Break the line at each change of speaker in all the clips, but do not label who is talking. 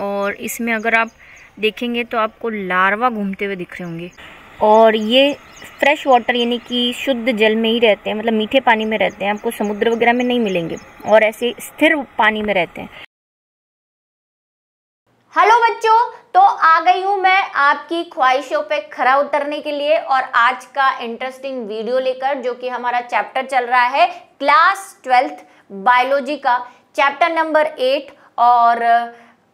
और इसमें अगर आप देखेंगे तो आपको लार्वा घूमते हुए दिख रहे होंगे और ये फ्रेश वाटर यानी कि शुद्ध जल में ही रहते हैं मतलब मीठे पानी में रहते हैं आपको समुद्र वगैरह में नहीं मिलेंगे और ऐसे स्थिर पानी में रहते हैं हेलो बच्चों तो आ गई हूँ मैं आपकी ख्वाहिशों पे खरा उतरने के लिए और आज का इंटरेस्टिंग वीडियो लेकर जो कि हमारा चैप्टर चल रहा है क्लास ट्वेल्थ बायोलॉजी का चैप्टर नंबर एट और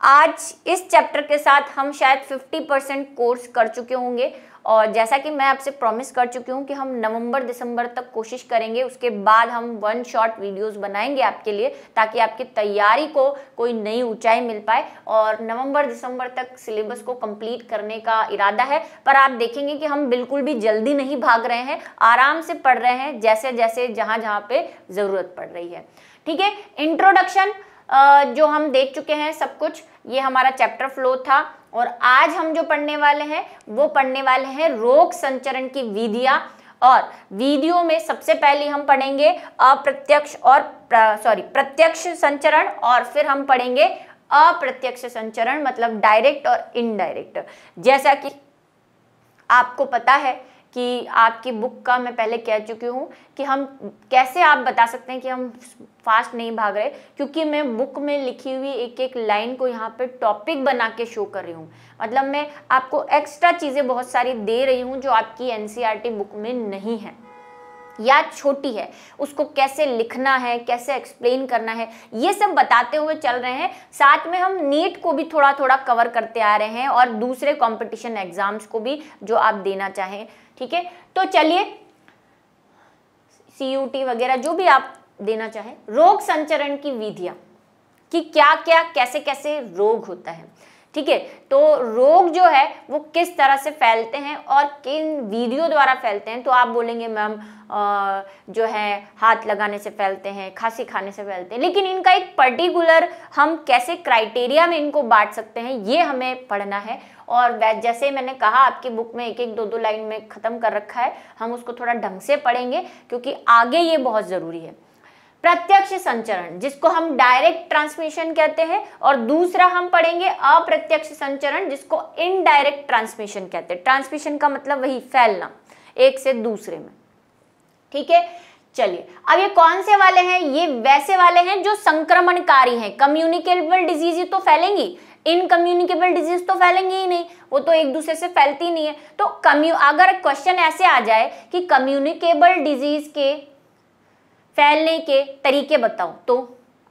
आज इस चैप्टर के साथ हम शायद 50 परसेंट कोर्स कर चुके होंगे और जैसा कि मैं आपसे प्रॉमिस कर चुकी हूँ कि हम नवंबर दिसंबर तक कोशिश करेंगे उसके बाद हम वन शॉट वीडियोस बनाएंगे आपके लिए ताकि आपकी तैयारी को कोई नई ऊंचाई मिल पाए और नवंबर दिसंबर तक सिलेबस को कंप्लीट करने का इरादा है पर आप देखेंगे कि हम बिल्कुल भी जल्दी नहीं भाग रहे हैं आराम से पढ़ रहे हैं जैसे जैसे जहाँ जहाँ पर ज़रूरत पड़ रही है ठीक है इंट्रोडक्शन जो हम देख चुके हैं सब कुछ ये हमारा चैप्टर फ्लो था और आज हम जो पढ़ने वाले हैं वो पढ़ने वाले हैं रोग संचरण की विधियां और वीडियो में सबसे पहले हम पढ़ेंगे अप्रत्यक्ष और सॉरी प्रत्यक्ष संचरण और फिर हम पढ़ेंगे अप्रत्यक्ष संचरण मतलब डायरेक्ट और इनडायरेक्ट जैसा कि आपको पता है कि आपकी बुक का मैं पहले कह चुकी हूँ कि हम कैसे आप बता सकते हैं कि हम फास्ट नहीं भाग रहे क्योंकि मैं बुक में लिखी हुई एक एक लाइन को यहाँ पर टॉपिक बना के शो कर रही हूँ मतलब मैं आपको एक्स्ट्रा चीज़ें बहुत सारी दे रही हूँ जो आपकी एन बुक e में नहीं है या छोटी है उसको कैसे लिखना है कैसे एक्सप्लेन करना है ये सब बताते हुए चल रहे हैं साथ में हम नीट को भी थोड़ा थोड़ा कवर करते आ रहे हैं और दूसरे कॉम्पिटिशन एग्जाम्स को भी जो आप देना चाहें ठीक है तो चलिए सी वगैरह जो भी आप देना चाहें रोग संचरण की विधियां कि क्या क्या कैसे कैसे रोग होता है ठीक है तो रोग जो है वो किस तरह से फैलते हैं और किन वीडियो द्वारा फैलते हैं तो आप बोलेंगे मैम जो है हाथ लगाने से फैलते हैं खांसी खाने से फैलते हैं लेकिन इनका एक पर्टिकुलर हम कैसे क्राइटेरिया में इनको बांट सकते हैं ये हमें पढ़ना है और जैसे मैंने कहा आपकी बुक में एक एक दो दो लाइन में ख़त्म कर रखा है हम उसको थोड़ा ढंग से पढ़ेंगे क्योंकि आगे ये बहुत ज़रूरी है प्रत्यक्ष संचरण जिसको हम डायरेक्ट ट्रांसमिशन कहते हैं और दूसरा हम पढ़ेंगे अप्रत्यक्ष संचरण जिसको इनडायरेक्ट ट्रांसमिशन कहते हैं ट्रांसमिशन का मतलब वही फैलना एक से दूसरे में ठीक है चलिए अब ये कौन से वाले हैं ये वैसे वाले हैं जो संक्रमणकारी हैं कम्युनिकेबल डिजीज तो फैलेंगी इनकम्युनिकेबल डिजीज तो फैलेंगी ही नहीं वो तो एक दूसरे से फैलती नहीं है तो कम्यू अगर क्वेश्चन ऐसे आ जाए कि कम्युनिकेबल डिजीज के फैलने के तरीके बताओ तो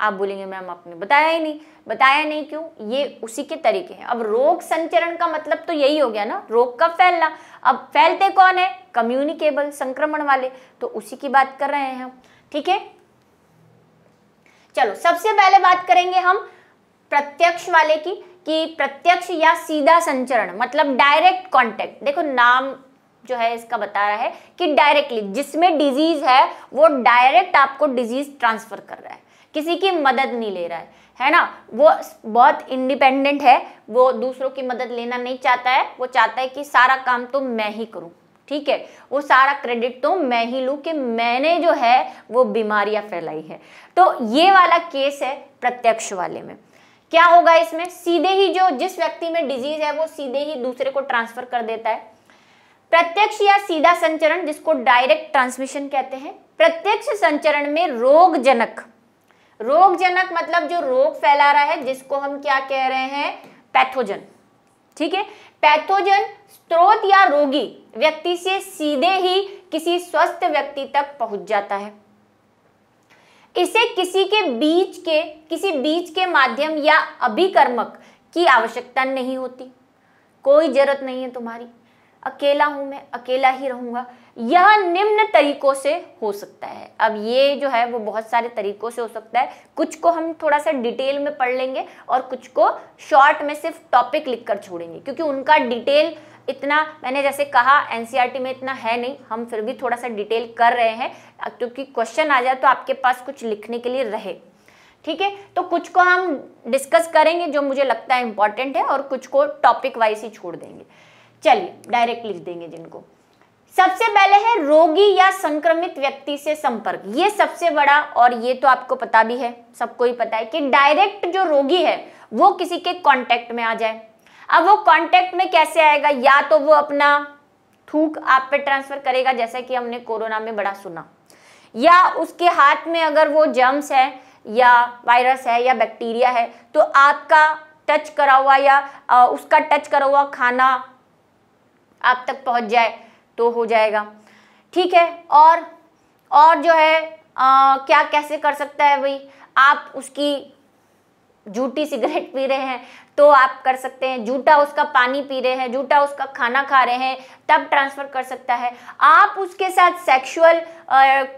आप बोलेंगे मैम आपने बताया ही नहीं बताया नहीं क्यों ये उसी के तरीके हैं अब रोग संचरण का मतलब तो यही हो गया ना रोग का फैलना अब फैलते कौन है कम्युनिकेबल संक्रमण वाले तो उसी की बात कर रहे हैं हम ठीक है चलो सबसे पहले बात करेंगे हम प्रत्यक्ष वाले की कि प्रत्यक्ष या सीधा संचरण मतलब डायरेक्ट कांटेक्ट देखो नाम जो है इसका बता रहा है कि डायरेक्टली जिसमें डिजीज है वो डायरेक्ट आपको डिजीज ट्रांसफर कर रहा है किसी की मदद नहीं ले रहा है है ना वो बहुत इंडिपेंडेंट है वो दूसरों की मदद लेना नहीं चाहता है वो चाहता है कि सारा काम तो मैं ही करूं ठीक है वो सारा क्रेडिट तो मैं ही लूं कि मैंने जो है वो बीमारियां फैलाई है तो ये वाला केस है प्रत्यक्ष वाले में क्या होगा इसमें सीधे ही जो जिस व्यक्ति में डिजीज है वो सीधे ही दूसरे को ट्रांसफर कर देता है प्रत्यक्ष या सीधा संचरण जिसको डायरेक्ट ट्रांसमिशन कहते हैं प्रत्यक्ष संचरण में रोगजनक रोगजनक मतलब जो रोग फैला रहा है जिसको हम क्या कह रहे हैं पैथोजन ठीक है पैथोजन स्त्रोत या रोगी व्यक्ति से सीधे ही किसी स्वस्थ व्यक्ति तक पहुंच जाता है इसे किसी के बीच के किसी बीच के माध्यम या अभिकर्मक की आवश्यकता नहीं होती कोई जरूरत नहीं है तुम्हारी अकेला हूं मैं अकेला ही रहूँगा यह निम्न तरीकों से हो सकता है अब ये जो है वो बहुत सारे तरीकों से हो सकता है कुछ को हम थोड़ा सा डिटेल में पढ़ लेंगे और कुछ को शॉर्ट में सिर्फ टॉपिक लिखकर छोड़ेंगे क्योंकि उनका डिटेल इतना मैंने जैसे कहा एनसीईआरटी में इतना है नहीं हम फिर भी थोड़ा सा डिटेल कर रहे हैं क्योंकि क्वेश्चन आ जाए तो आपके पास कुछ लिखने के लिए रहे ठीक है तो कुछ को हम डिस्कस करेंगे जो मुझे लगता है इंपॉर्टेंट है और कुछ को टॉपिक वाइज ही छोड़ देंगे चलिए डायरेक्ट लिख देंगे जिनको सबसे पहले है रोगी या संक्रमित व्यक्ति से संपर्क ये सबसे बड़ा और ये तो आपको पता भी है सबको ही पता है कि डायरेक्ट जो रोगी है वो किसी के कांटेक्ट में आ जाए अब वो कांटेक्ट में कैसे आएगा या तो वो अपना थूक आप पे ट्रांसफर करेगा जैसा कि हमने कोरोना में बड़ा सुना या उसके हाथ में अगर वो जर्म्स है या वायरस है या बैक्टीरिया है तो आपका टच करा हुआ या उसका टच करा हुआ खाना आप तक पहुंच जाए तो हो जाएगा ठीक है और और जो है आ, क्या कैसे कर सकता है भाई आप उसकी जूठी सिगरेट पी रहे हैं तो आप कर सकते हैं जूटा उसका पानी पी रहे हैं जूटा उसका खाना खा रहे हैं तब ट्रांसफ़र कर सकता है आप उसके साथ सेक्सुअल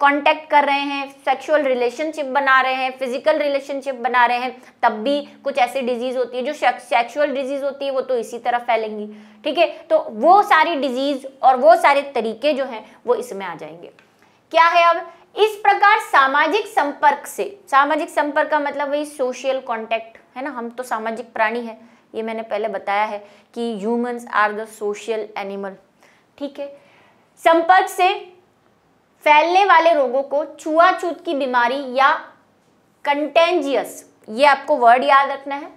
कांटेक्ट कर रहे हैं सेक्सुअल रिलेशनशिप बना रहे हैं फिजिकल रिलेशनशिप बना रहे हैं तब भी कुछ ऐसी डिजीज़ होती है जो सेक्सुअल डिजीज़ होती है वो तो इसी तरह फैलेंगी ठीक है तो वो सारी डिजीज़ और वो सारे तरीके जो हैं वो इसमें आ जाएंगे क्या है अब इस प्रकार सामाजिक संपर्क से सामाजिक संपर्क का मतलब वही सोशल कॉन्टेक्ट है ना हम तो सामाजिक प्राणी है ये मैंने पहले बताया है कि humans are the social animal ठीक है संपर्क से फैलने वाले रोगों को छुआछूत की बीमारी या कंटेंजियस ये आपको वर्ड याद रखना है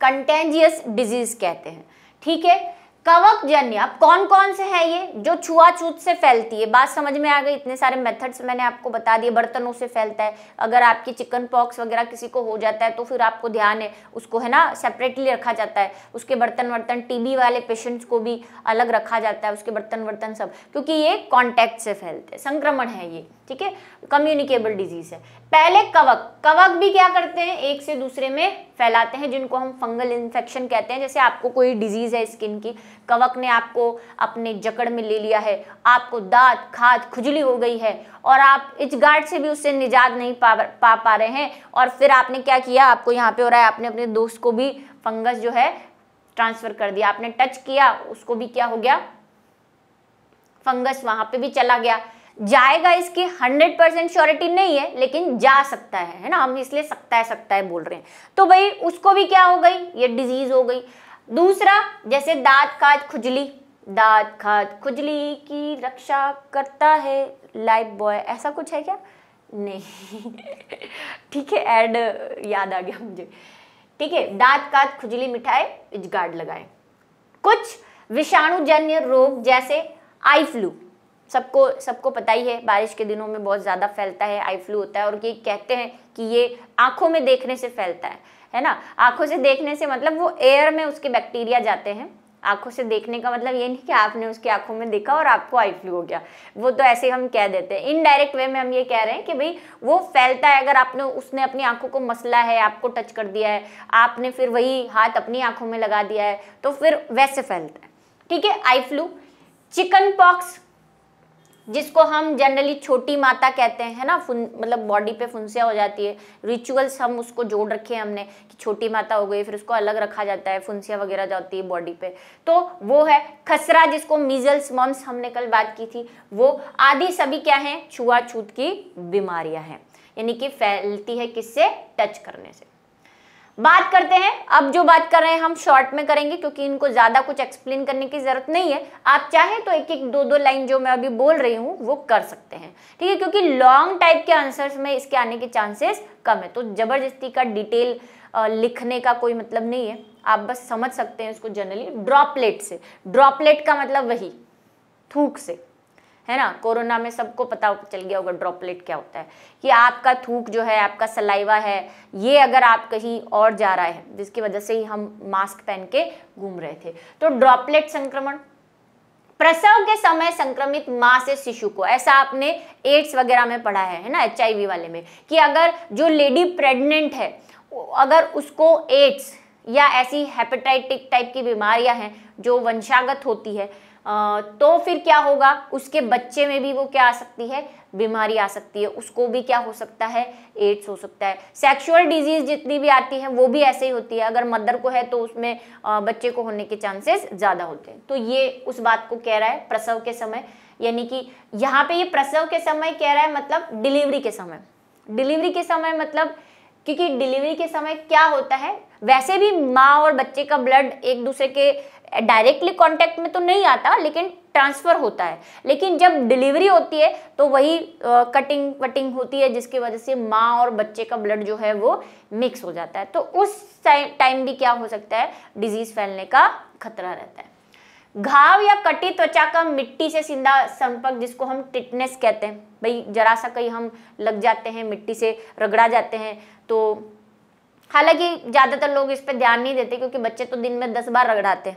कंटेंजियस डिजीज कहते हैं ठीक है कवक जन्य अब कौन कौन से हैं ये जो छुआछूत से फैलती है बात समझ में आ गई इतने सारे मेथड्स मैंने आपको बता दिए बर्तनों से फैलता है अगर आपकी चिकन पॉक्स वगैरह किसी को हो जाता है तो फिर आपको ध्यान है उसको है ना सेपरेटली रखा जाता है उसके बर्तन वर्तन टीबी वाले पेशेंट्स को भी अलग रखा जाता है उसके बर्तन वर्तन सब क्योंकि ये कॉन्टैक्ट से फैलते हैं संक्रमण है ये ठीक है कम्युनिकेबल डिजीज है पहले कवक कवक भी क्या करते हैं एक से दूसरे में फैलाते हैं जिनको हम फंगल इन्फेक्शन कहते हैं जैसे आपको कोई डिजीज है स्किन की कवक ने आपको अपने जकड़ में ले लिया है आपको दांत खाद खुजली हो गई है और आप इस गार्ड से भी उससे निजात नहीं पा पा पा रहे हैं और फिर आपने क्या किया आपको यहाँ पे हो रहा है आपने अपने दोस्त को भी फंगस जो है ट्रांसफर कर दिया आपने टच किया उसको भी क्या हो गया फंगस वहां पे भी चला गया जाएगा इसकी हंड्रेड परसेंट श्योरिटी नहीं है लेकिन जा सकता है है ना हम इसलिए सकता है सकता है बोल रहे हैं तो भाई उसको भी क्या हो गई ये डिजीज हो गई दूसरा जैसे दात खाद खुजली दाँत खाद खुजली की रक्षा करता है लाइफ बॉय ऐसा कुछ है क्या नहीं ठीक है ऐड याद आ गया मुझे ठीक है दाँत कात खुजली मिठाई गार्ड लगाए कुछ विषाणुजन्य रोग जैसे आई फ्लू सबको सबको पता ही है बारिश के दिनों में बहुत ज़्यादा फैलता है आई फ्लू होता है और ये कहते हैं कि ये आंखों में देखने से फैलता है है ना आंखों से देखने से मतलब वो एयर में उसके बैक्टीरिया जाते हैं आंखों से देखने का मतलब ये नहीं कि आपने उसकी आंखों में देखा और आपको आई फ्लू हो गया वो तो ऐसे हम कह देते हैं इनडायरेक्ट वे में हम ये कह रहे हैं कि भाई वो फैलता है अगर आपने उसने अपनी आंखों को मसला है आपको टच कर दिया है आपने फिर वही हाथ अपनी आंखों में लगा दिया है तो फिर वैसे फैलता है ठीक है आई फ्लू चिकन पॉक्स जिसको हम जनरली छोटी माता कहते हैं ना फुन मतलब बॉडी पे फुंसिया हो जाती है रिचुअल्स हम उसको जोड़ रखे हैं हमने कि छोटी माता हो गई फिर उसको अलग रखा जाता है फुंसिया वगैरह जाती है बॉडी पे तो वो है खसरा जिसको मीजल्स मम्स हमने कल बात की थी वो आदि सभी क्या है छुआछूत की बीमारियां हैं यानी कि फैलती है किससे टच करने से बात करते हैं अब जो बात कर रहे हैं हम शॉर्ट में करेंगे क्योंकि इनको ज़्यादा कुछ एक्सप्लेन करने की ज़रूरत नहीं है आप चाहें तो एक एक दो दो लाइन जो मैं अभी बोल रही हूँ वो कर सकते हैं ठीक है क्योंकि लॉन्ग टाइप के आंसर्स में इसके आने के चांसेस कम है तो ज़बरदस्ती का डिटेल लिखने का कोई मतलब नहीं है आप बस समझ सकते हैं उसको जनरली ड्रॉपलेट से ड्रॉपलेट का मतलब वही थूक से है ना कोरोना में सबको पता चल गया होगा ड्रॉपलेट क्या होता है कि आपका थूक जो है आपका सलाइवा है ये अगर आप कहीं और जा रहा है जिसकी वजह से ही हम मास्क पहन के घूम रहे थे तो ड्रॉपलेट संक्रमण प्रसव के समय संक्रमित माँ से शिशु को ऐसा आपने एड्स वगैरह में पढ़ा है है ना एच वाले में कि अगर जो लेडी प्रेग्नेंट है अगर उसको एड्स या ऐसी हेपेटाइटिक टाइप की बीमारियां हैं जो वंशागत होती है तो फिर क्या होगा उसके बच्चे में भी वो क्या आ सकती है बीमारी आ सकती है उसको भी क्या हो सकता है एड्स हो सकता है सेक्सुअल डिजीज जितनी भी आती है वो भी ऐसे ही होती है अगर मदर को है तो उसमें बच्चे को होने के चांसेस ज़्यादा होते हैं तो ये उस बात को कह रहा है प्रसव के समय यानी कि यहाँ पे ये प्रसव के समय कह रहा है मतलब डिलीवरी के समय डिलीवरी के समय मतलब क्योंकि डिलीवरी के समय क्या होता है वैसे भी माँ और बच्चे का ब्लड एक दूसरे के डायरेक्टली कॉन्टेक्ट में तो नहीं आता लेकिन ट्रांसफ़र होता है लेकिन जब डिलीवरी होती है तो वही कटिंग वटिंग होती है जिसकी वजह से माँ और बच्चे का ब्लड जो है वो मिक्स हो जाता है तो उस टाइम भी क्या हो सकता है डिजीज़ फैलने का खतरा रहता है घाव या कटी त्वचा का मिट्टी से सीधा संपर्क जिसको हम टिटनेस कहते हैं भाई जरा सा कहीं हम लग जाते हैं मिट्टी से रगड़ा जाते हैं तो हालांकि ज़्यादातर लोग इस पर ध्यान नहीं देते क्योंकि बच्चे तो दिन में दस बार रगड़ाते हैं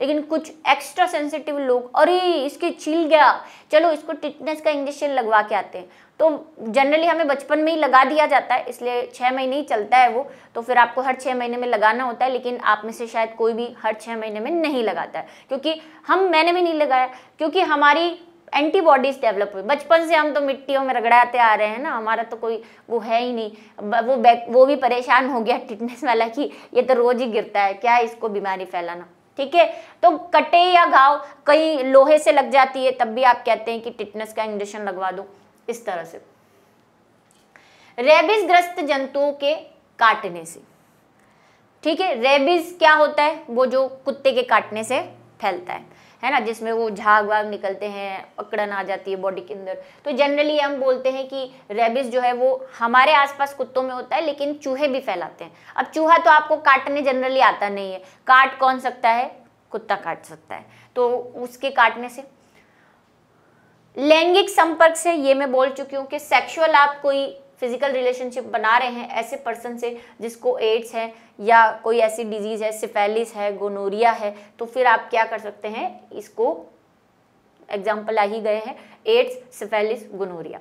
लेकिन कुछ एक्स्ट्रा सेंसिटिव लोग अरे इसके छील गया चलो इसको टिटनेस का इंजेक्शन लगवा के आते हैं तो जनरली हमें बचपन में ही लगा दिया जाता है इसलिए छः महीने ही चलता है वो तो फिर आपको हर छः महीने में लगाना होता है लेकिन आप में से शायद कोई भी हर छः महीने में नहीं लगाता है क्योंकि हम मैंने भी नहीं लगाया क्योंकि हमारी एंटीबॉडीज डेवलप हुई बचपन से हम तो मिट्टियों में रगड़ाते आ रहे हैं ना हमारा तो कोई वो है ही नहीं वो बैक वो भी परेशान हो गया टिटनेस वाला कि ये तो रोज़ ही गिरता है क्या इसको बीमारी फैलाना ठीक है तो कटे या घाव कहीं लोहे से लग जाती है तब भी आप कहते हैं कि टिटनेस का इंजेक्शन लगवा दो इस तरह से रेबिस ग्रस्त जंतुओं के काटने से ठीक है रेबिस क्या होता है वो जो कुत्ते के काटने से फैलता है है ना जिसमें वो झाग वाग निकलते हैं अकड़न आ जाती है बॉडी के अंदर तो जनरली हम बोलते हैं कि रेबिस जो है वो हमारे आसपास कुत्तों में होता है लेकिन चूहे भी फैलाते हैं अब चूहा तो आपको काटने जनरली आता नहीं है काट कौन सकता है कुत्ता काट सकता है तो उसके काटने से लैंगिक संपर्क से ये मैं बोल चुकी हूँ कि सेक्सुअल आप कोई फिजिकल रिलेशनशिप बना रहे हैं ऐसे पर्सन से जिसको एड्स है या कोई ऐसी डिजीज़ है सिफेलिस है गोनोरिया है तो फिर आप क्या कर सकते हैं इसको एग्जाम्पल आ ही गए हैं एड्स सिफेलिस गोनोरिया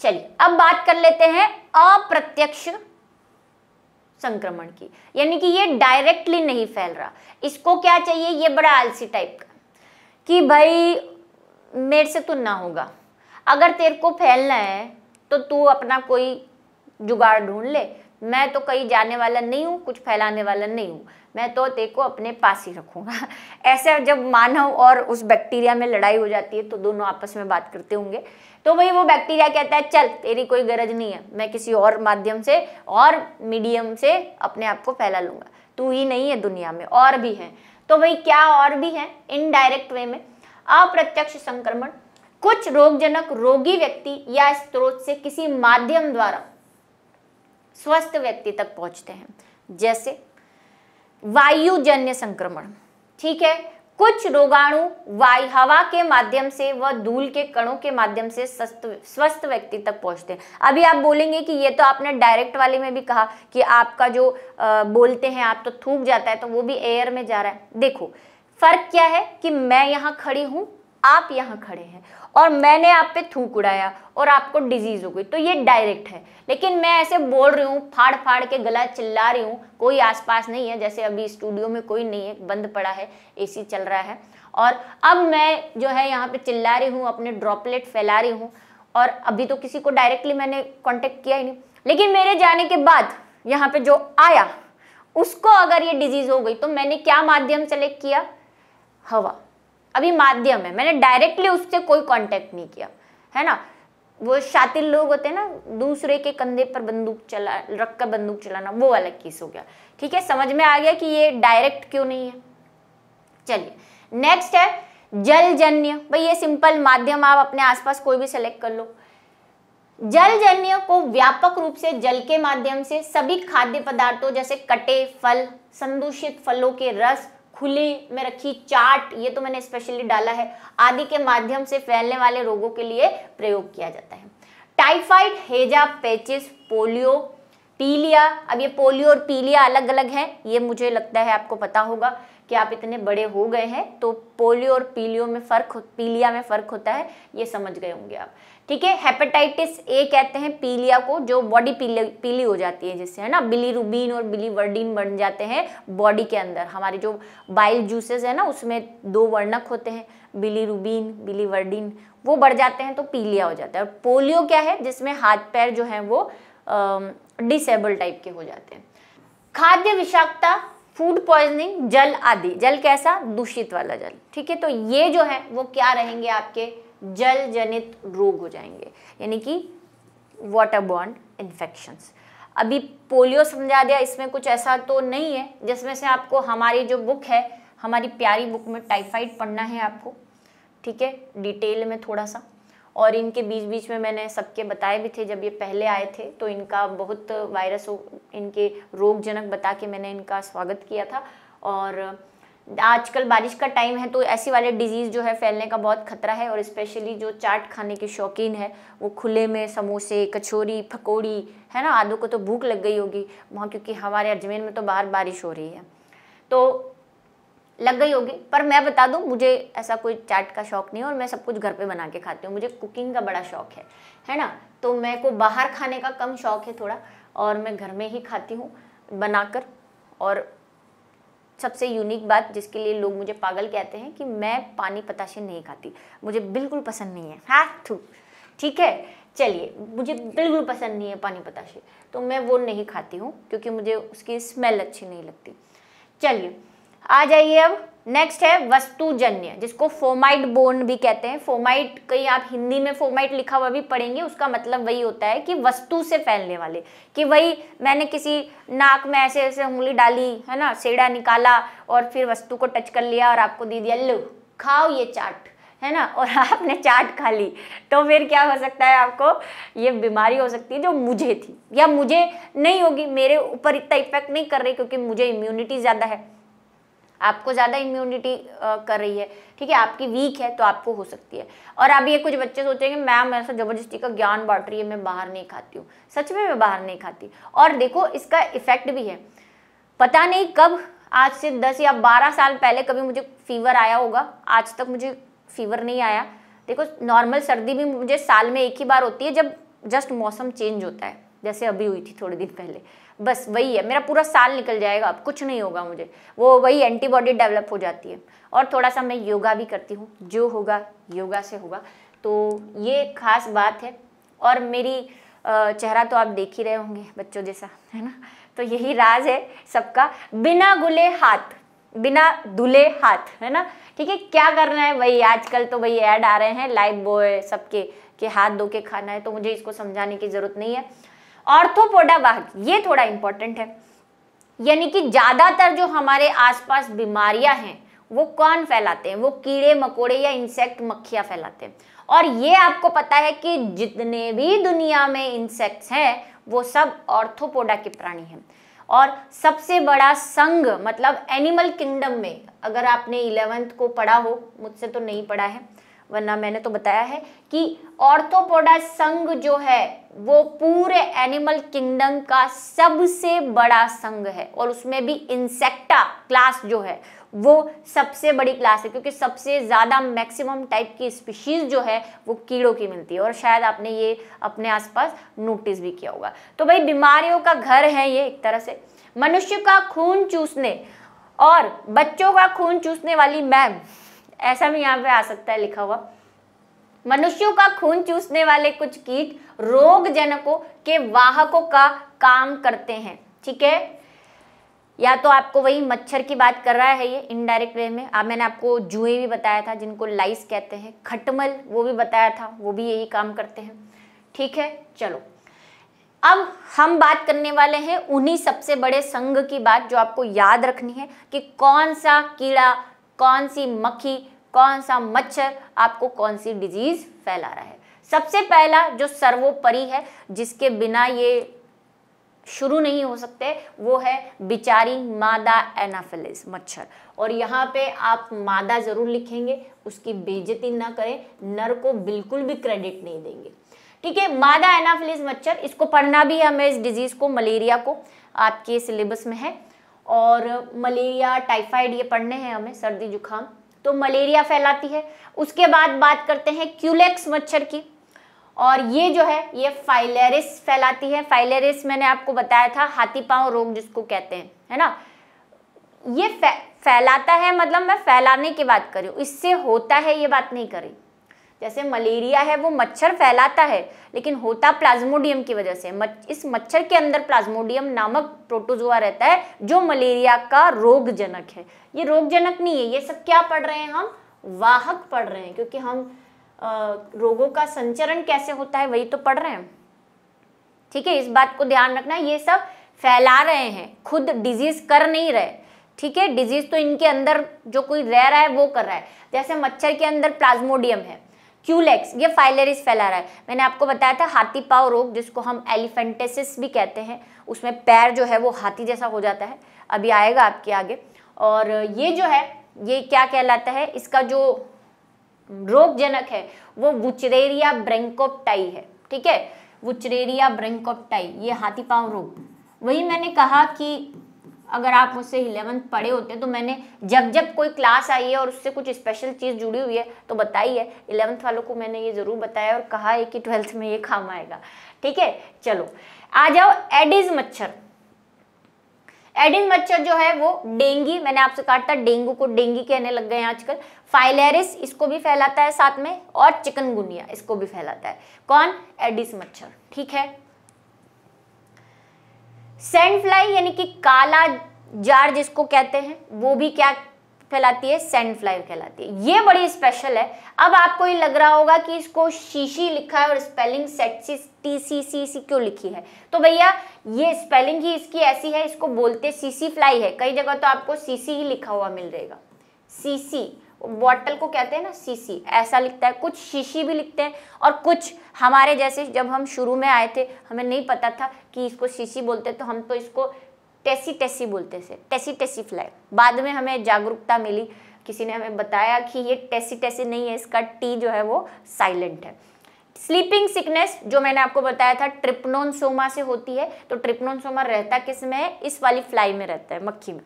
चलिए अब बात कर लेते हैं अप्रत्यक्ष संक्रमण की यानी कि ये डायरेक्टली नहीं फैल रहा इसको क्या चाहिए ये बड़ा आलसी टाइप का कि भाई मेरे से तो ना होगा अगर तेरे को फैलना है तो तू अपना कोई जुगाड़ ढूंढ ले मैं तो कहीं जाने वाला नहीं हूँ कुछ फैलाने वाला नहीं हूँ मैं तो ते को अपने पास ही रखूँगा ऐसे जब मानव और उस बैक्टीरिया में लड़ाई हो जाती है तो दोनों आपस में बात करते होंगे तो वही वो बैक्टीरिया कहता है चल तेरी कोई गरज नहीं है मैं किसी और माध्यम से और मीडियम से अपने आप को फैला लूँगा तू ही नहीं है दुनिया में और भी हैं तो वही क्या और भी हैं इनडायरेक्ट वे में अप्रत्यक्ष संक्रमण कुछ रोगजनक रोगी व्यक्ति या स्त्रोत से किसी माध्यम द्वारा स्वस्थ व्यक्ति तक पहुंचते हैं जैसे वायुजन्य संक्रमण ठीक है कुछ रोगाणु वायु हवा के माध्यम से व धूल के कणों के माध्यम से स्वस्थ व्यक्ति तक पहुंचते हैं अभी आप बोलेंगे कि ये तो आपने डायरेक्ट वाले में भी कहा कि आपका जो आ, बोलते हैं आप तो थूक जाता है तो वो भी एयर में जा रहा है देखो फर्क क्या है कि मैं यहाँ खड़ी हूं आप यहाँ खड़े हैं और मैंने आप पे थूक उड़ाया और आपको डिजीज हो गई तो ये डायरेक्ट है लेकिन मैं ऐसे बोल रही हूँ फाड़ फाड़ के गला चिल्ला रही हूँ कोई आसपास नहीं है जैसे अभी स्टूडियो में कोई नहीं है बंद पड़ा है एसी चल रहा है और अब मैं जो है यहाँ पे चिल्ला रही हूँ अपने ड्रॉपलेट फैला रही हूँ और अभी तो किसी को डायरेक्टली मैंने कॉन्टेक्ट किया ही नहीं लेकिन मेरे जाने के बाद यहाँ पे जो आया उसको अगर ये डिजीज हो गई तो मैंने क्या माध्यम सेलेक्ट किया हवा अभी माध्यम है मैंने डायरेक्टली उससे कोई कांटेक्ट नहीं किया है ना वो शातिर लोग होते हैं ना दूसरे के कंधे पर बंदूक चला रख कर बंदूक चलाना वो अलग केस हो गया ठीक है समझ में आ गया कि ये डायरेक्ट क्यों नहीं है चलिए नेक्स्ट है जलजन्य भाई ये सिंपल माध्यम आप अपने आसपास कोई भी सेलेक्ट कर लो जलजन्य को व्यापक रूप से जल के माध्यम से सभी खाद्य पदार्थों जैसे कटे फल संदूषित फलों के रस खुले में रखी चाट ये तो मैंने स्पेशली डाला है आदि के माध्यम से फैलने वाले रोगों के लिए प्रयोग किया जाता है टाइफाइड हेजा पेचिस पोलियो पीलिया अब ये पोलियो और पीलिया अलग अलग है ये मुझे लगता है आपको पता होगा कि आप इतने बड़े हो गए हैं तो पोलियो और पीलियो में फर्क पीलिया में फर्क होता है ये समझ गए होंगे आप ठीक है हेपेटाइटिस ए कहते हैं पीलिया को जो बॉडी पीली पीली हो जाती है जिससे है ना बिली रूबीन और बिली वर्डीन बन जाते हैं बॉडी के अंदर हमारे जो बाइल जूसेस है ना उसमें दो वर्णक होते हैं बिली रूबीन बिली वर्डीन वो बढ़ जाते हैं तो पीलिया हो जाता है और पोलियो क्या है जिसमें हाथ पैर जो है वो डिसेबल टाइप के हो जाते हैं खाद्य विषाक्तता फूड पॉइजनिंग जल आदि जल कैसा दूषित वाला जल ठीक है तो ये जो है वो क्या रहेंगे आपके जल जनित रोग हो जाएंगे यानी कि वाटर बॉन्ड इन्फेक्शंस अभी पोलियो समझा दिया इसमें कुछ ऐसा तो नहीं है जिसमें से आपको हमारी जो बुक है हमारी प्यारी बुक में टाइफाइड पढ़ना है आपको ठीक है डिटेल में थोड़ा सा और इनके बीच बीच में मैंने सबके बताए भी थे जब ये पहले आए थे तो इनका बहुत वायरस इनके रोगजनक बता के मैंने इनका स्वागत किया था और आजकल बारिश का टाइम है तो ऐसी वाले डिजीज़ जो है फैलने का बहुत खतरा है और स्पेशली जो चाट खाने के शौकीन है वो खुले में समोसे कचौरी पकौड़ी है ना आदू को तो भूख लग गई होगी वहाँ क्योंकि हमारे अजमेर में तो बाहर बारिश हो रही है तो लग गई होगी पर मैं बता दूं मुझे ऐसा कोई चाट का शौक नहीं है और मैं सब कुछ घर पे बना के खाती हूँ मुझे कुकिंग का बड़ा शौक है है ना तो मैं को बाहर खाने का कम शौक है थोड़ा और मैं घर में ही खाती हूँ बनाकर और सबसे यूनिक बात जिसके लिए लोग मुझे पागल कहते हैं कि मैं पानी पताशे नहीं खाती मुझे बिल्कुल पसंद नहीं है हा थू ठीक है चलिए मुझे बिल्कुल पसंद नहीं है पानी पताशे तो मैं वो नहीं खाती हूँ क्योंकि मुझे उसकी स्मेल अच्छी नहीं लगती चलिए आ जाइए अब नेक्स्ट है वस्तुजन्य जिसको फोमाइट बोन भी कहते हैं फोमाइट कहीं आप हिंदी में फोमाइट लिखा हुआ भी पढ़ेंगे उसका मतलब वही होता है कि वस्तु से फैलने वाले कि वही मैंने किसी नाक में ऐसे ऐसे उंगली डाली है ना सेड़ा निकाला और फिर वस्तु को टच कर लिया और आपको दे दिया लो खाओ ये चाट है ना और आपने चाट खा ली तो फिर क्या हो सकता है आपको ये बीमारी हो सकती है जो मुझे थी या मुझे नहीं होगी मेरे ऊपर इतना इफेक्ट नहीं कर रही क्योंकि मुझे इम्यूनिटी ज़्यादा है आपको ज़्यादा इम्यूनिटी कर रही है ठीक है आपकी वीक है तो आपको हो सकती है और अब ये कुछ बच्चे सोचेंगे मैम ऐसा ज़बरदस्ती का ज्ञान बांट रही है मैं बाहर नहीं खाती हूँ सच में मैं बाहर नहीं खाती और देखो इसका इफेक्ट भी है पता नहीं कब आज से दस या बारह साल पहले कभी मुझे फीवर आया होगा आज तक मुझे फीवर नहीं आया देखो नॉर्मल सर्दी भी मुझे साल में एक ही बार होती है जब जस्ट मौसम चेंज होता है जैसे अभी हुई थी थोड़े दिन पहले बस वही है मेरा पूरा साल निकल जाएगा अब कुछ नहीं होगा मुझे वो वही एंटीबॉडी डेवलप हो जाती है और थोड़ा सा मैं योगा भी करती हूँ जो होगा योगा से होगा तो ये खास बात है और मेरी चेहरा तो आप देख ही रहे होंगे बच्चों जैसा है ना तो यही राज है सबका बिना गुले हाथ बिना धुले हाथ है ना ठीक है क्या करना है वही आजकल तो वही ऐड आ रहे हैं लाइफ बॉय सबके के हाथ धो के खाना है तो मुझे इसको समझाने की ज़रूरत नहीं है ऑर्थोपोडा वाहक ये थोड़ा इंपॉर्टेंट है यानी कि ज़्यादातर जो हमारे आसपास बीमारियां हैं वो कौन फैलाते हैं वो कीड़े मकोड़े या इंसेक्ट मक्खियां फैलाते हैं और ये आपको पता है कि जितने भी दुनिया में इंसेक्ट्स हैं वो सब ऑर्थोपोडा के प्राणी हैं और सबसे बड़ा संघ मतलब एनिमल किंगडम में अगर आपने इलेवेंथ को पढ़ा हो मुझसे तो नहीं पढ़ा है वरना मैंने तो बताया है कि ऑर्थोपोडा संघ जो है वो पूरे एनिमल किंगडम का सबसे बड़ा संघ है और उसमें भी इंसेक्टा क्लास जो है वो सबसे बड़ी क्लास है क्योंकि सबसे ज़्यादा मैक्सिमम टाइप की स्पीशीज़ जो है वो कीड़ों की मिलती है और शायद आपने ये अपने आसपास नोटिस भी किया होगा तो भाई बीमारियों का घर है ये एक तरह से मनुष्य का खून चूसने और बच्चों का खून चूसने वाली मैम ऐसा भी यहाँ पे आ सकता है लिखा हुआ मनुष्यों का खून चूसने वाले कुछ कीट रोग जनकों के वाहकों का काम करते हैं ठीक है या तो आपको वही मच्छर की बात कर रहा है ये इनडायरेक्ट वे में आप मैंने आपको जुए भी बताया था जिनको लाइस कहते हैं खटमल वो भी बताया था वो भी यही काम करते हैं ठीक है चलो अब हम बात करने वाले हैं उन्हीं सबसे बड़े संघ की बात जो आपको याद रखनी है कि कौन सा कीड़ा कौन सी मक्खी कौन सा मच्छर आपको कौन सी डिजीज फैला रहा है सबसे पहला जो सर्वोपरि है जिसके बिना ये शुरू नहीं हो सकते वो है बिचारी मादा एनाफिलिस मच्छर और यहाँ पे आप मादा ज़रूर लिखेंगे उसकी बेजती ना करें नर को बिल्कुल भी क्रेडिट नहीं देंगे ठीक है मादा एनाफिलिस मच्छर इसको पढ़ना भी है हमें इस डिजीज़ को मलेरिया को आपके सिलेबस में है और मलेरिया टाइफाइड ये पढ़ने हैं हमें सर्दी जुकाम तो मलेरिया फैलाती है उसके बाद बात करते हैं क्यूलेक्स मच्छर की और ये जो है ये फाइलेरिस फैलाती है फाइलेरिस मैंने आपको बताया था हाथी पांव रोग जिसको कहते हैं है ना ये फै, फैलाता है मतलब मैं फैलाने की बात करी इससे होता है ये बात नहीं करी जैसे मलेरिया है वो मच्छर फैलाता है लेकिन होता प्लाज्मोडियम की वजह से इस मच्छर के अंदर प्लाज्मोडियम नामक प्रोटोजोआ रहता है जो मलेरिया का रोगजनक है ये रोगजनक नहीं है ये सब क्या पढ़ रहे हैं हम वाहक पढ़ रहे हैं क्योंकि हम आ, रोगों का संचरण कैसे होता है वही तो पढ़ रहे हैं ठीक है इस बात को ध्यान रखना ये सब फैला रहे हैं खुद डिजीज कर नहीं रहे ठीक है डिजीज तो इनके अंदर जो कोई रह रहा है वो कर रहा है जैसे मच्छर के अंदर प्लाज्मोडियम है क्यूलेक्स ये फाइलरिस रहा है मैंने आपको बताया था हाथी पाव रोग जिसको हम एलिफेंटेसिस भी कहते हैं उसमें पैर जो है वो हाथी जैसा हो जाता है अभी आएगा आपके आगे और ये जो है ये क्या कहलाता है इसका जो रोगजनक है वो वुचरेरिया ब्रेंकोपटाई है ठीक है वुचरेरिया ब्रेंकोपटाई ये हाथी पाव रोग वही मैंने कहा कि अगर आप मुझसे इलेवंथ पढ़े होते हैं तो मैंने जब जब कोई क्लास आई है और उससे कुछ स्पेशल चीज़ जुड़ी हुई है तो बताई है इलेवंथ वालों को मैंने ये ज़रूर बताया और कहा है कि ट्वेल्थ में ये काम आएगा ठीक है चलो आ जाओ एडिज मच्छर एडिज मच्छर जो है वो डेंगी मैंने आपसे कहा था डेंगू को डेंगी कहने लग गए हैं आजकल फाइलेरिस इसको भी फैलाता है साथ में और चिकनगुनिया इसको भी फैलाता है कौन एडिस मच्छर ठीक है सेंड फ्लाई यानी कि काला जार जिसको कहते हैं वो भी क्या फैलाती है सेंड फ्लाई कहलाती है ये बड़ी स्पेशल है अब आपको ये लग रहा होगा कि इसको शीशी लिखा है और स्पेलिंग सेट C T C C C क्यों लिखी है तो भैया ये स्पेलिंग ही इसकी ऐसी है इसको बोलते सीसी फ्लाई है कई जगह तो आपको सीसी ही लिखा हुआ मिल जाएगा सीसी बॉटल को कहते हैं ना सीसी ऐसा लिखता है कुछ शीशी भी लिखते हैं और कुछ हमारे जैसे जब हम शुरू में आए थे हमें नहीं पता था कि इसको शीशी बोलते तो हम तो इसको टेसी टेसी बोलते थे टेसी टेसी फ्लाई बाद में हमें जागरूकता मिली किसी ने हमें बताया कि ये टेसी टेसी नहीं है इसका टी जो है वो साइलेंट है स्लीपिंग सिकनेस जो मैंने आपको बताया था ट्रिपनोन सोमा से होती है तो ट्रिपनोन सोमा रहता किस में है इस वाली फ्लाई में रहता है मक्खी में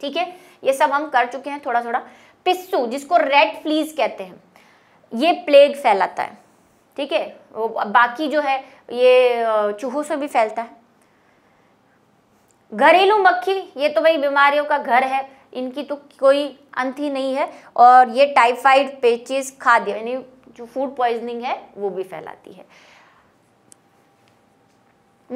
ठीक है ये सब हम कर चुके हैं थोड़ा थोड़ा पिस्सू जिसको रेड फ्लीज कहते हैं ये प्लेग फैलाता है ठीक है बाकी जो है ये चूहों से भी फैलता है घरेलू मक्खी ये तो भाई बीमारियों का घर है इनकी तो कोई अंत ही नहीं है और ये टाइफाइड पेचिस खाद्य यानी जो फूड पॉइजनिंग है वो भी फैलाती है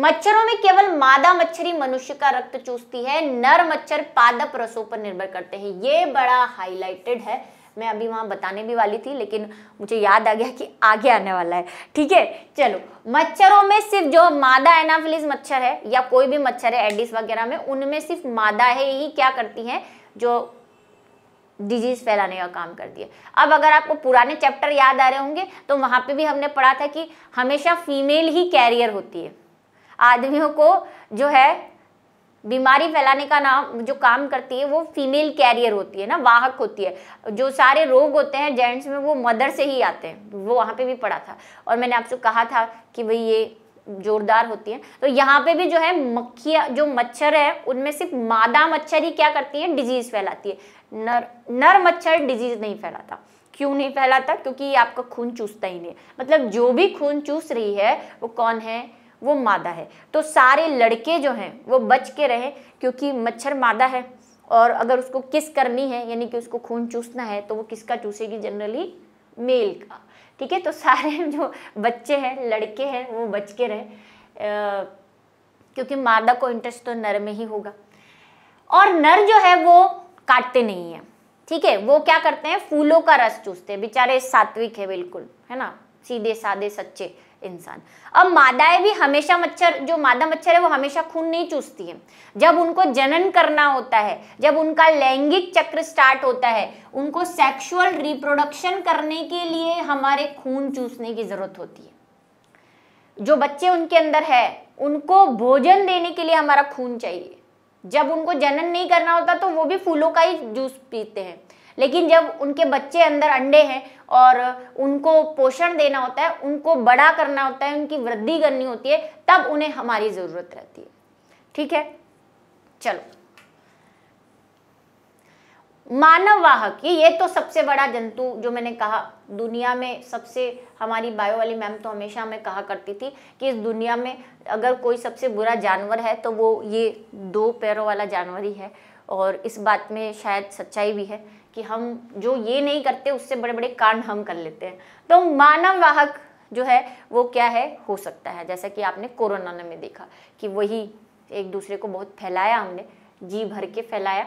मच्छरों में केवल मादा मच्छरी मनुष्य का रक्त चूसती है नर मच्छर पादप रसों पर निर्भर करते हैं ये बड़ा हाईलाइटेड है मैं अभी वहां बताने भी वाली थी लेकिन मुझे याद आ गया कि आगे आने वाला है ठीक है चलो मच्छरों में सिर्फ जो मादा एनाफिलिस मच्छर है या कोई भी मच्छर है एडिस वगैरह में उनमें सिर्फ मादा है ही क्या करती है जो डिजीज फैलाने का काम करती है अब अगर आपको पुराने चैप्टर याद आ रहे होंगे तो वहां पे भी हमने पढ़ा था कि हमेशा फीमेल ही कैरियर होती है आदमियों को जो है बीमारी फैलाने का नाम जो काम करती है वो फीमेल कैरियर होती है ना वाहक होती है जो सारे रोग होते हैं जेंट्स में वो मदर से ही आते हैं वो वहाँ पे भी पड़ा था और मैंने आपसे कहा था कि भाई ये जोरदार होती है तो यहाँ पे भी जो है मक्खिया जो मच्छर है उनमें सिर्फ मादा मच्छर ही क्या करती है डिजीज फैलाती है नर नर मच्छर डिजीज नहीं फैलाता क्यों नहीं फैलाता क्योंकि ये आपका खून चूसता ही नहीं मतलब जो भी खून चूस रही है वो कौन है वो मादा है तो सारे लड़के जो हैं वो बच के रहे क्योंकि मच्छर मादा है और अगर उसको किस करनी है यानी कि उसको खून चूसना है तो वो किसका चूसेगी जनरली मेल का ठीक है तो सारे जो बच्चे हैं लड़के हैं वो बच के रहे आ, क्योंकि मादा को इंटरेस्ट तो नर में ही होगा और नर जो है वो काटते नहीं है ठीक है वो क्या करते हैं फूलों का रस चूसते हैं बेचारे सात्विक है बिल्कुल है ना सीधे सादे सच्चे इंसान अब मादाएं भी हमेशा मच्छर जो मादा मच्छर है वो हमेशा खून नहीं चूसती है जब उनको जनन करना होता है जब उनका लैंगिक चक्र स्टार्ट होता है उनको सेक्सुअल रिप्रोडक्शन करने के लिए हमारे खून चूसने की ज़रूरत होती है जो बच्चे उनके अंदर है उनको भोजन देने के लिए हमारा खून चाहिए जब उनको जनन नहीं करना होता तो वो भी फूलों का ही जूस पीते हैं लेकिन जब उनके बच्चे अंदर अंडे हैं और उनको पोषण देना होता है उनको बड़ा करना होता है उनकी वृद्धि करनी होती है तब उन्हें हमारी ज़रूरत रहती है ठीक है चलो मानव वाहक ये तो सबसे बड़ा जंतु जो मैंने कहा दुनिया में सबसे हमारी बायो वाली मैम तो हमेशा हमें कहा करती थी कि इस दुनिया में अगर कोई सबसे बुरा जानवर है तो वो ये दो पैरों वाला जानवर ही है और इस बात में शायद सच्चाई भी है कि हम जो ये नहीं करते उससे बड़े बड़े कांड हम कर लेते हैं तो मानव वाहक जो है वो क्या है हो सकता है जैसा कि आपने कोरोना में देखा कि वही एक दूसरे को बहुत फैलाया हमने जी भर के फैलाया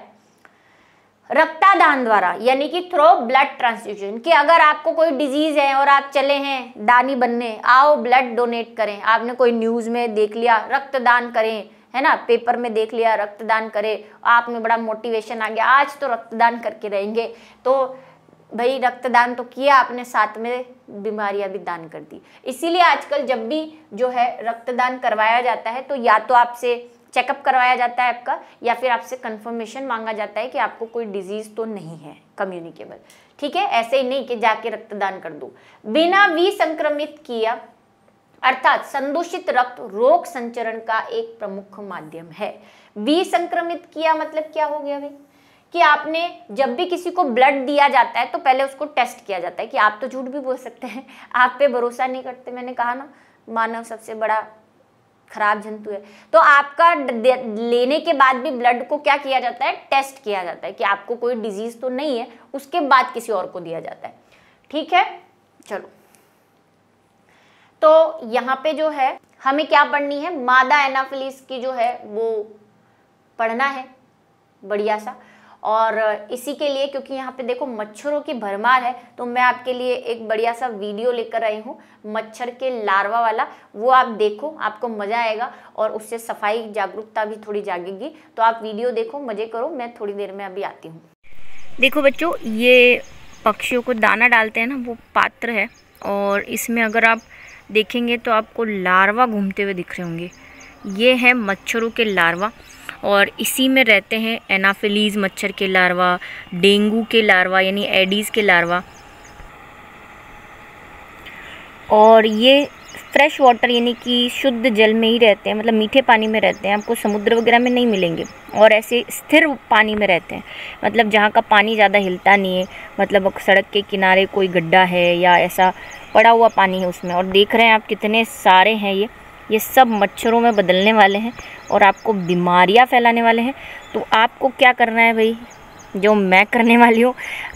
रक्तादान द्वारा यानी कि थ्रो ब्लड ट्रांसफ्यूजन कि अगर आपको कोई डिजीज है और आप चले हैं दानी बनने आओ ब्लड डोनेट करें आपने कोई न्यूज में देख लिया रक्तदान करें है ना पेपर में देख लिया रक्तदान करे आप में बड़ा मोटिवेशन आ गया आज तो रक्तदान करके रहेंगे तो भाई रक्तदान तो किया आपने साथ में बीमारियां भी दान कर दी इसीलिए आजकल जब भी जो है रक्तदान करवाया जाता है तो या तो आपसे चेकअप करवाया जाता है आपका या फिर आपसे कंफर्मेशन मांगा जाता है कि आपको कोई डिजीज तो नहीं है कम्युनिकेबल ठीक है ऐसे ही नहीं कि जाके रक्तदान कर दो बिना भी संक्रमित किया अर्थात संदूषित रक्त रोग संचरण का एक प्रमुख माध्यम है विसंक्रमित किया मतलब क्या हो गया भाई कि आपने जब भी किसी को ब्लड दिया जाता है तो पहले उसको टेस्ट किया जाता है कि आप तो झूठ भी बोल सकते हैं आप पे भरोसा नहीं करते मैंने कहा ना मानव सबसे बड़ा खराब जंतु है तो आपका लेने के बाद भी ब्लड को क्या किया जाता है टेस्ट किया जाता है कि आपको कोई डिजीज तो नहीं है उसके बाद किसी और को दिया जाता है ठीक है चलो तो यहाँ पे जो है हमें क्या पढ़नी है मादा एनाफिलिस की जो है वो पढ़ना है बढ़िया सा और इसी के लिए क्योंकि यहाँ पे देखो मच्छरों की भरमार है तो मैं आपके लिए एक बढ़िया सा वीडियो लेकर आई हूँ मच्छर के लार्वा वाला वो आप देखो आपको मज़ा आएगा और उससे सफाई जागरूकता भी थोड़ी जागेगी तो आप वीडियो देखो मज़े करो मैं थोड़ी देर में अभी आती हूँ देखो बच्चों ये पक्षियों को दाना डालते हैं ना वो पात्र है और इसमें अगर आप देखेंगे तो आपको लार्वा घूमते हुए दिख रहे होंगे ये है मच्छरों के लार्वा और इसी में रहते हैं एनाफिलीज मच्छर के लार्वा डेंगू के लार्वा यानी एडीज़ के लार्वा और ये फ्रेश वाटर यानी कि शुद्ध जल में ही रहते हैं मतलब मीठे पानी में रहते हैं आपको समुद्र वगैरह में नहीं मिलेंगे और ऐसे स्थिर पानी में रहते हैं मतलब जहाँ का पानी ज़्यादा हिलता नहीं है मतलब सड़क के किनारे कोई गड्ढा है या ऐसा पड़ा हुआ पानी है उसमें और देख रहे हैं आप कितने सारे हैं ये ये सब मच्छरों में बदलने वाले हैं और आपको बीमारियां फैलाने वाले हैं तो आपको क्या करना है भाई जो मैं करने वाली हूँ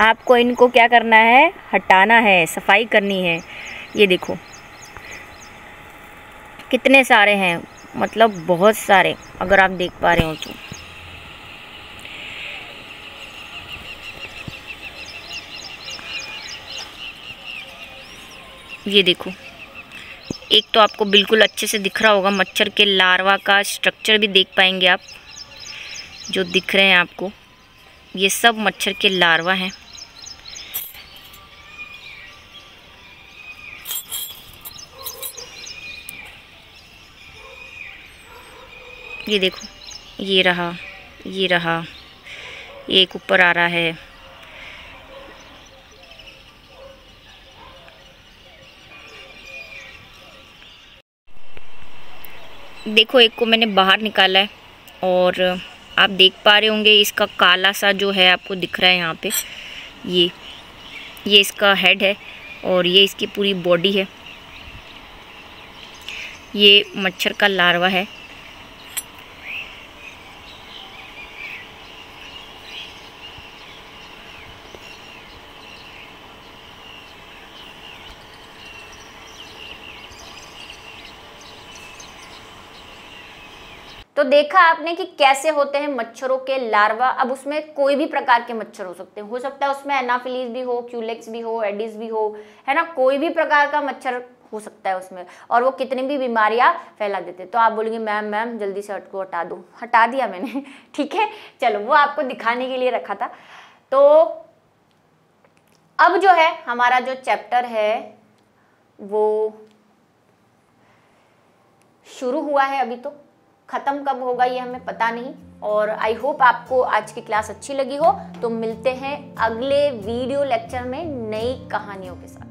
आपको इनको क्या करना है हटाना है सफाई करनी है ये देखो कितने सारे हैं मतलब बहुत सारे अगर आप देख पा रहे हो तो ये देखो एक तो आपको बिल्कुल अच्छे से दिख रहा होगा मच्छर के लार्वा का स्ट्रक्चर भी देख पाएंगे आप जो दिख रहे हैं आपको ये सब मच्छर के लार्वा हैं ये देखो ये रहा ये रहा ये एक ऊपर आ रहा है देखो एक को मैंने बाहर निकाला है और आप देख पा रहे होंगे इसका काला सा जो है आपको दिख रहा है यहाँ पे ये ये इसका हेड है और ये इसकी पूरी बॉडी है ये मच्छर का लार्वा है तो देखा आपने कि कैसे होते हैं मच्छरों के लार्वा अब उसमें कोई भी प्रकार के मच्छर हो सकते हैं हो सकता है उसमें एनाफिलीज भी हो क्यूलेक्स भी हो एडिस भी हो है ना कोई भी प्रकार का मच्छर हो सकता है उसमें और वो कितनी भी बीमारियां फैला देते तो आप बोलेंगे मैम मैम जल्दी से हट को हटा दो हटा दिया मैंने ठीक है चलो वो आपको दिखाने के लिए रखा था तो अब जो है हमारा जो चैप्टर है वो शुरू हुआ है अभी तो ख़त्म कब होगा ये हमें पता नहीं और आई होप आपको आज की क्लास अच्छी लगी हो तो मिलते हैं अगले वीडियो लेक्चर में नई कहानियों के साथ